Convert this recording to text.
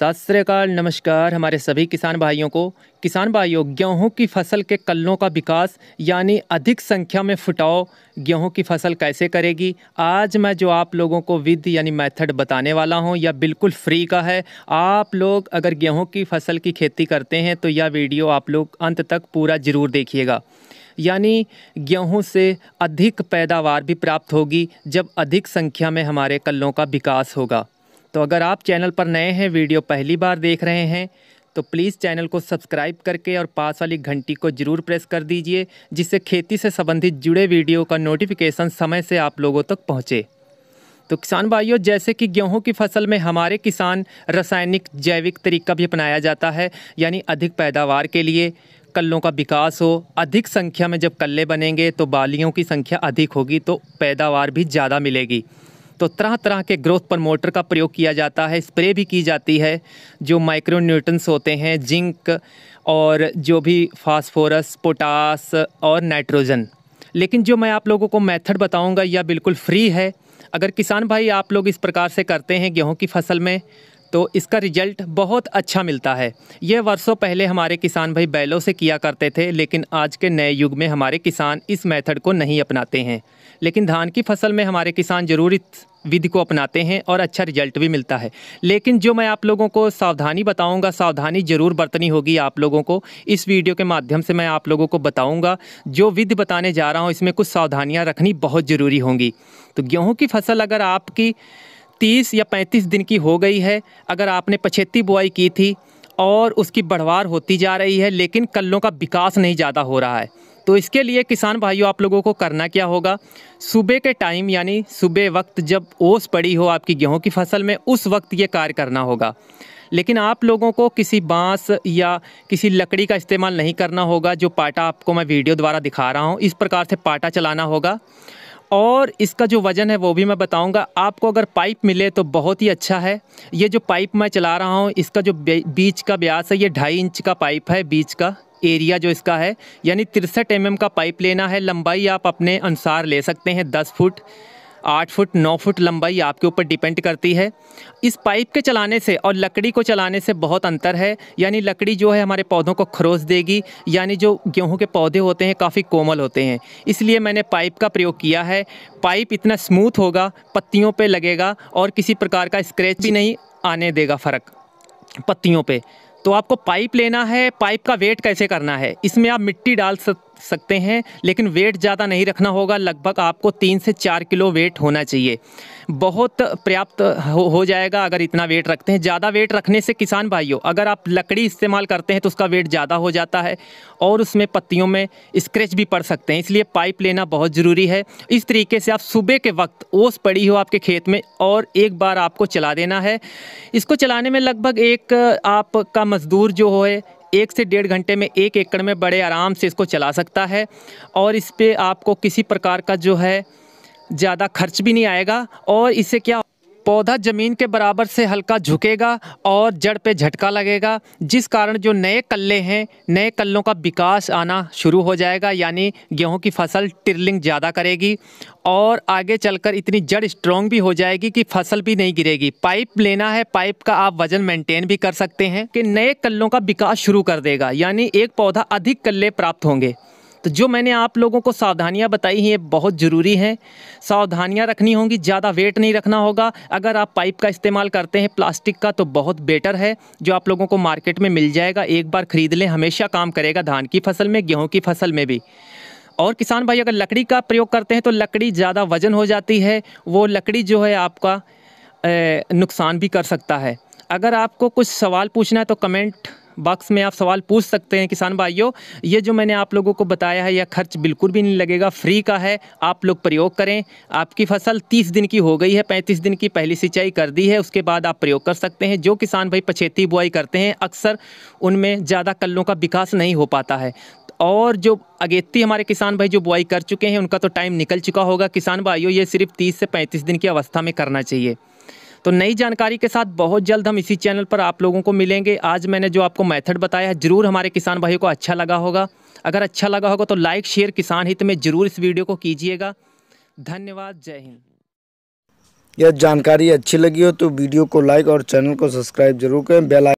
सत श्रीकाल नमस्कार हमारे सभी किसान भाइयों को किसान भाइयों गेहूं की फसल के कल्लों का विकास यानी अधिक संख्या में फुटाओ गेहूं की फसल कैसे करेगी आज मैं जो आप लोगों को विध यानी मेथड बताने वाला हूं यह बिल्कुल फ्री का है आप लोग अगर गेहूं की फसल की खेती करते हैं तो यह वीडियो आप लोग अंत तक पूरा ज़रूर देखिएगा यानी गेहूं से अधिक पैदावार भी प्राप्त होगी जब अधिक संख्या में हमारे कल्लों का विकास होगा तो अगर आप चैनल पर नए हैं वीडियो पहली बार देख रहे हैं तो प्लीज़ चैनल को सब्सक्राइब करके और पास वाली घंटी को ज़रूर प्रेस कर दीजिए जिससे खेती से संबंधित जुड़े वीडियो का नोटिफिकेशन समय से आप लोगों तक पहुँचे तो किसान भाइयों जैसे कि गेहूं की फसल में हमारे किसान रासायनिक जैविक तरीका भी अपनाया जाता है यानी अधिक पैदावार के लिए कल्लों का विकास हो अधिक संख्या में जब कल्ले बनेंगे तो बालियों की संख्या अधिक होगी तो पैदावार भी ज़्यादा मिलेगी तो तरह तरह के ग्रोथ प्रमोटर का प्रयोग किया जाता है स्प्रे भी की जाती है जो माइक्रो न्यूट्रंस होते हैं जिंक और जो भी फास्फोरस पोटास और नाइट्रोजन लेकिन जो मैं आप लोगों को मेथड बताऊंगा यह बिल्कुल फ्री है अगर किसान भाई आप लोग इस प्रकार से करते हैं गेहूं की फसल में तो इसका रिजल्ट बहुत अच्छा मिलता है यह वर्षों पहले हमारे किसान भाई बैलों से किया करते थे लेकिन आज के नए युग में हमारे किसान इस मेथड को नहीं अपनाते हैं लेकिन धान की फसल में हमारे किसान ज़रूर इस विधि को अपनाते हैं और अच्छा रिजल्ट भी मिलता है लेकिन जो मैं आप लोगों को सावधानी बताऊँगा सावधानी ज़रूर बरतनी होगी आप लोगों को इस वीडियो के माध्यम से मैं आप लोगों को बताऊँगा जो विधि बताने जा रहा हूँ इसमें कुछ सावधानियाँ रखनी बहुत ज़रूरी होंगी तो गेहूँ की फसल अगर आपकी तीस या पैंतीस दिन की हो गई है अगर आपने पछेती बुआई की थी और उसकी बढ़वार होती जा रही है लेकिन कल्लों का विकास नहीं ज़्यादा हो रहा है तो इसके लिए किसान भाइयों आप लोगों को करना क्या होगा सुबह के टाइम यानी सुबह वक्त जब ओस पड़ी हो आपकी गेहूं की फसल में उस वक्त ये कार्य करना होगा लेकिन आप लोगों को किसी बांस या किसी लकड़ी का इस्तेमाल नहीं करना होगा जो पाटा आपको मैं वीडियो द्वारा दिखा रहा हूँ इस प्रकार से पाटा चलाना होगा और इसका जो वज़न है वो भी मैं बताऊंगा आपको अगर पाइप मिले तो बहुत ही अच्छा है ये जो पाइप मैं चला रहा हूँ इसका जो बीच का ब्यास है ये ढाई इंच का पाइप है बीच का एरिया जो इसका है यानी तिरसठ एम का पाइप लेना है लंबाई आप अपने अनुसार ले सकते हैं दस फुट आठ फुट नौ फुट लंबाई आपके ऊपर डिपेंड करती है इस पाइप के चलाने से और लकड़ी को चलाने से बहुत अंतर है यानी लकड़ी जो है हमारे पौधों को खरोस देगी यानी जो गेहूँ के पौधे होते हैं काफ़ी कोमल होते हैं इसलिए मैंने पाइप का प्रयोग किया है पाइप इतना स्मूथ होगा पत्तियों पर लगेगा और किसी प्रकार का स्क्रैच भी नहीं आने देगा फ़र्क पत्तियों पर तो आपको पाइप लेना है पाइप का वेट कैसे करना है इसमें आप मिट्टी डाल सक सकते हैं लेकिन वेट ज़्यादा नहीं रखना होगा लगभग आपको तीन से चार किलो वेट होना चाहिए बहुत पर्याप्त हो, हो जाएगा अगर इतना वेट रखते हैं ज़्यादा वेट रखने से किसान भाइयों अगर आप लकड़ी इस्तेमाल करते हैं तो उसका वेट ज़्यादा हो जाता है और उसमें पत्तियों में स्क्रैच भी पड़ सकते हैं इसलिए पाइप लेना बहुत ज़रूरी है इस तरीके से आप सुबह के वक्त ओस पड़ी हो आपके खेत में और एक बार आपको चला देना है इसको चलाने में लगभग एक आपका मज़दूर जो है एक से डेढ़ घंटे में एक एकड़ में बड़े आराम से इसको चला सकता है और इस पर आपको किसी प्रकार का जो है ज़्यादा खर्च भी नहीं आएगा और इससे क्या पौधा जमीन के बराबर से हल्का झुकेगा और जड़ पे झटका लगेगा जिस कारण जो नए कल्ले हैं नए कल्लों का विकास आना शुरू हो जाएगा यानी गेहूं की फसल टिरलिंग ज़्यादा करेगी और आगे चलकर इतनी जड़ स्ट्रॉन्ग भी हो जाएगी कि फसल भी नहीं गिरेगी पाइप लेना है पाइप का आप वजन मेंटेन भी कर सकते हैं कि नए कल्लों का विकास शुरू कर देगा यानी एक पौधा अधिक कल्ले प्राप्त होंगे तो जो मैंने आप लोगों को सावधानियाँ बताई हैं ये बहुत ज़रूरी हैं सावधानियाँ रखनी होंगी ज़्यादा वेट नहीं रखना होगा अगर आप पाइप का इस्तेमाल करते हैं प्लास्टिक का तो बहुत बेटर है जो आप लोगों को मार्केट में मिल जाएगा एक बार ख़रीद लें हमेशा काम करेगा धान की फसल में गेहूँ की फसल में भी और किसान भाई अगर लकड़ी का प्रयोग करते हैं तो लकड़ी ज़्यादा वजन हो जाती है वो लकड़ी जो है आपका नुकसान भी कर सकता है अगर आपको कुछ सवाल पूछना है तो कमेंट बॉक्स में आप सवाल पूछ सकते हैं किसान भाइयों ये जो मैंने आप लोगों को बताया है यह खर्च बिल्कुल भी नहीं लगेगा फ्री का है आप लोग प्रयोग करें आपकी फसल 30 दिन की हो गई है 35 दिन की पहली सिंचाई कर दी है उसके बाद आप प्रयोग कर सकते हैं जो किसान भाई पछेती बुआई करते हैं अक्सर उनमें ज़्यादा कल्लों का विकास नहीं हो पाता है और जो अगेती हमारे किसान भाई जो बुआई कर चुके हैं उनका तो टाइम निकल चुका होगा किसान भाइयों ये सिर्फ तीस से पैंतीस दिन की अवस्था में करना चाहिए तो नई जानकारी के साथ बहुत जल्द हम इसी चैनल पर आप लोगों को मिलेंगे आज मैंने जो आपको मैथड बताया है ज़रूर हमारे किसान भाई को अच्छा लगा होगा अगर अच्छा लगा होगा तो लाइक शेयर किसान हित में ज़रूर इस वीडियो को कीजिएगा धन्यवाद जय हिंद यह जानकारी अच्छी लगी हो तो वीडियो को लाइक और चैनल को सब्सक्राइब जरूर करें बेल